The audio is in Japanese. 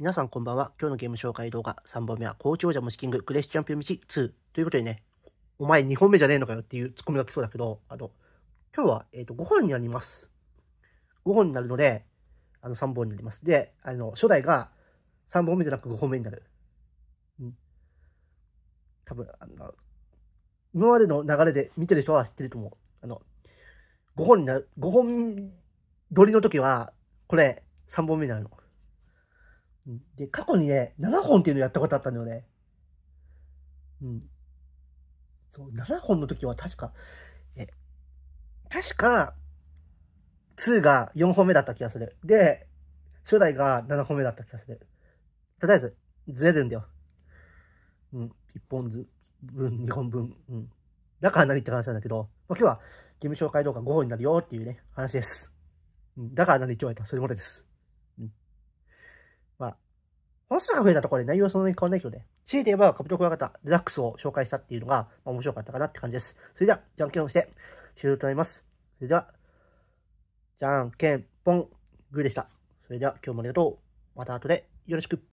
皆さんこんばんは。今日のゲーム紹介動画3本目は、校長王者虫キングクレスチャンピオン道2。ということでね、お前2本目じゃねえのかよっていうツッコミが来そうだけど、あの、今日は、えっ、ー、と、5本になります。5本になるので、あの、3本になります。で、あの、初代が3本目じゃなく5本目になる。うん。多分、あの、今までの流れで見てる人は知ってると思う。あの、5本になる、5本撮りの時は、これ、3本目になるの。で、過去にね、7本っていうのやったことあったんだよね。うん。そう、7本の時は確か、え、確か、2が4本目だった気がする。で、初代が7本目だった気がする。とりあえず、ずれるんだよ。うん。1本ず分、2本分。うん。だから何って話なんだけど、ま今日は、事務紹介動画5本になるよっていうね、話です。うん。だから何って言われた、それもです。本数が増えたところで内容はそんなに変わらないけどね。強いて言えば、カブトクワガタ、デラックスを紹介したっていうのが、まあ、面白かったかなって感じです。それでは、じゃんけんをして、終了となります。それでは、じゃんけんぽん、グーでした。それでは、今日もありがとう。また後でよろしく。